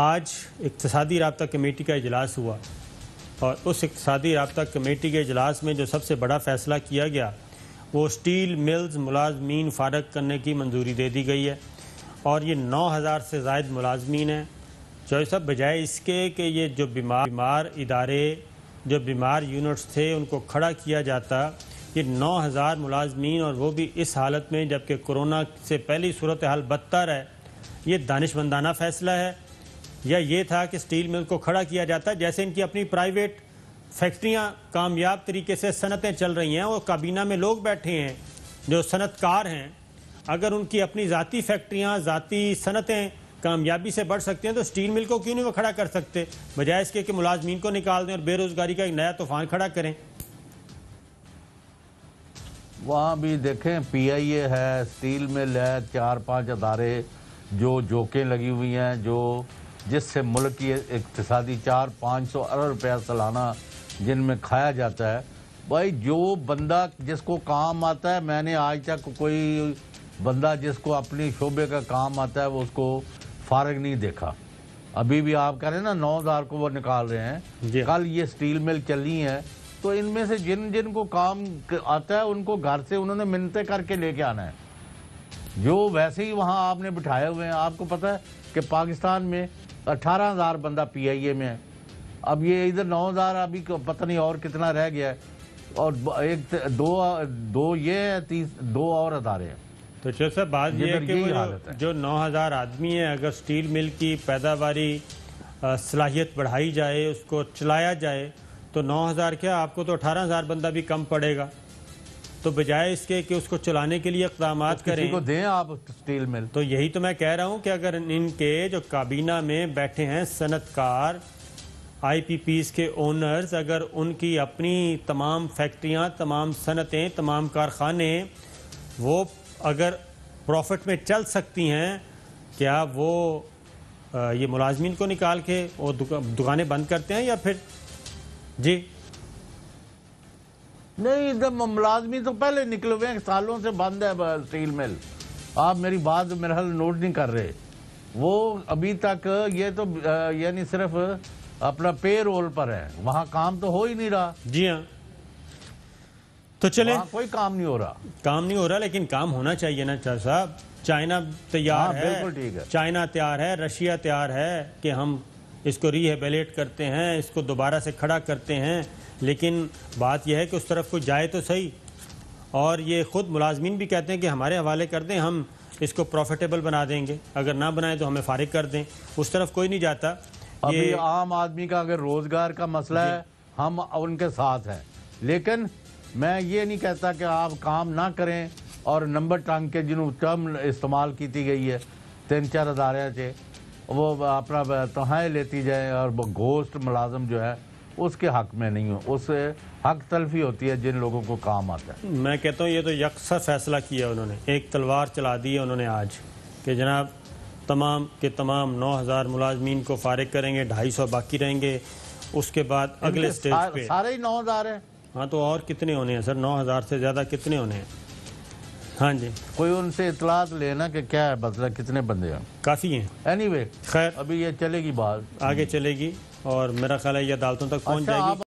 आज इकतदी रबता कमेटी का अजलास हुआ और उस इकतदी रबता कमेटी के अजलास में जो सबसे बड़ा फ़ैसला किया गया वो स्टील मिल्स मुलाजमीन फारग करने की मंजूरी दे दी गई है और ये नौ हज़ार से जायद मुलाजमीन हैं जो सब बजाय इसके कि ये जो बीमार बीमार इदारे जो बीमार यूनिट्स थे उनको खड़ा किया जाता ये नौ हज़ार मुलाजमीन और वो भी इस हालत में जबकि कोरोना से पहली सूरत हाल बदतर है ये दानशमंदाना फ़ैसला है या ये था कि स्टील मिल को खड़ा किया जाता जैसे इनकी अपनी प्राइवेट फैक्ट्रियां कामयाब तरीके से सनतें चल रही हैं और काबीना में लोग बैठे हैं जो सनतकार हैं अगर उनकी अपनी ज़ाती फैक्ट्रियाँ ज़ाती सनतें कामयाबी से बढ़ सकती हैं तो स्टील मिल को क्यों नहीं वो खड़ा कर सकते बजाय इसके कि मुलाजमीन को निकाल दें और बेरोज़गारी का एक नया तूफान खड़ा करें वहाँ भी देखें पीआईए है स्टील मिल है चार पांच अदारे जो जोकें लगी हुई हैं जो जिससे मुल्क की इकतदी चार पाँच सौ अरब रुपया सालाना जिनमें खाया जाता है भाई जो बंदा जिसको काम आता है मैंने आज तक कोई बंदा जिसको अपनी शोबे का काम आता है वो उसको फारग नहीं देखा अभी भी आप कह रहे हैं ना नौ हज़ार को वो निकाल रहे हैं कल ये स्टील मिल चली है तो इनमें से जिन जिन को काम आता है उनको घर से उन्होंने मिन्नतें करके लेके आना है जो वैसे ही वहाँ आपने बिठाए हुए हैं आपको पता है कि पाकिस्तान में अठारह हज़ार बंदा पी आई ए में है अब ये इधर नौ हज़ार अभी पता नहीं और कितना रह गया है और एक दो दो ये तीस दो और अदारे हैं तो चलो सर बात ये है कि वो जो नौ हज़ार आदमी है अगर स्टील मिल की पैदावारी सलाहियत बढ़ाई जाए उसको चलाया जाए तो नौ हज़ार क्या आपको तो अठारह हज़ार बंदा भी कम पड़ेगा तो बजाय इसके कि उसको चलाने के लिए इकदाम तो करें को दें आप स्टील मिल तो यही तो मैं कह रहा हूँ कि अगर इनके जो काबीना में बैठे हैं सनतकार आईपीपीस के ओनर्स अगर उनकी अपनी तमाम फैक्ट्रियाँ तमाम सनतें तमाम कारखाने वो अगर प्रॉफिट में चल सकती हैं क्या वो ये मुलाजमीन को निकाल के वो दुकानें बंद करते हैं या फिर जी नहीं इधर मुलाजमी तो पहले निकले हुए हैं सालों से बंद है स्टील मिल आप मेरी बात मेरा हल नोट नहीं कर रहे वो अभी तक ये तो यानी सिर्फ अपना पे रोल पर है वहाँ काम तो हो ही नहीं रहा जी हाँ तो चले कोई काम नहीं हो रहा काम नहीं हो रहा लेकिन काम होना चाहिए ना चाह साहब चाइना तैयार हाँ, है बिल्कुल ठीक है चाइना तैयार है रशिया तैयार है कि हम इसको रीहेबेलेट करते हैं इसको दोबारा से खड़ा करते हैं लेकिन बात यह है कि उस तरफ कुछ जाए तो सही और ये ख़ुद मुलाजमीन भी कहते हैं कि हमारे हवाले कर दें हम इसको प्रॉफिटेबल बना देंगे अगर ना बनाएं तो हमें फारिग कर दें उस तरफ कोई नहीं जाता ये आम आदमी का अगर रोज़गार का मसला है हम उनके साथ हैं लेकिन मैं ये नहीं कहता कि आप काम ना करें और नंबर टांग के जिन्हों टर्म इस्तेमाल की गई है तीन चार अदारे से वो अपना तोहें लेती जाए और वो घोस्ट मुलाजम जो है उसके हक में नहीं हो उस हक तलफी होती है जिन लोगों को काम आता है मैं कहता हूँ ये तो यकसर फैसला किया उन्होंने एक तलवार चला दी है उन्होंने आज कि जनाब तमाम के तमाम नौ हज़ार मुलाजमीन को फारग करेंगे ढाई सौ बाकी रहेंगे उसके बाद अगले स्टेज सार, पे सारे ही नौ हज़ार हैं हाँ तो और कितने होने हैं सर नौ हज़ार से ज़्यादा कितने होने हैं हाँ जी कोई उनसे इतलात लेना कि क्या है मतलब कितने बंदे हैं काफ़ी हैं एनी anyway, खैर अभी ये चलेगी बात आगे चलेगी और मेरा ख्याल है ये अदालतों तक पहुँच अच्छा, जाएगी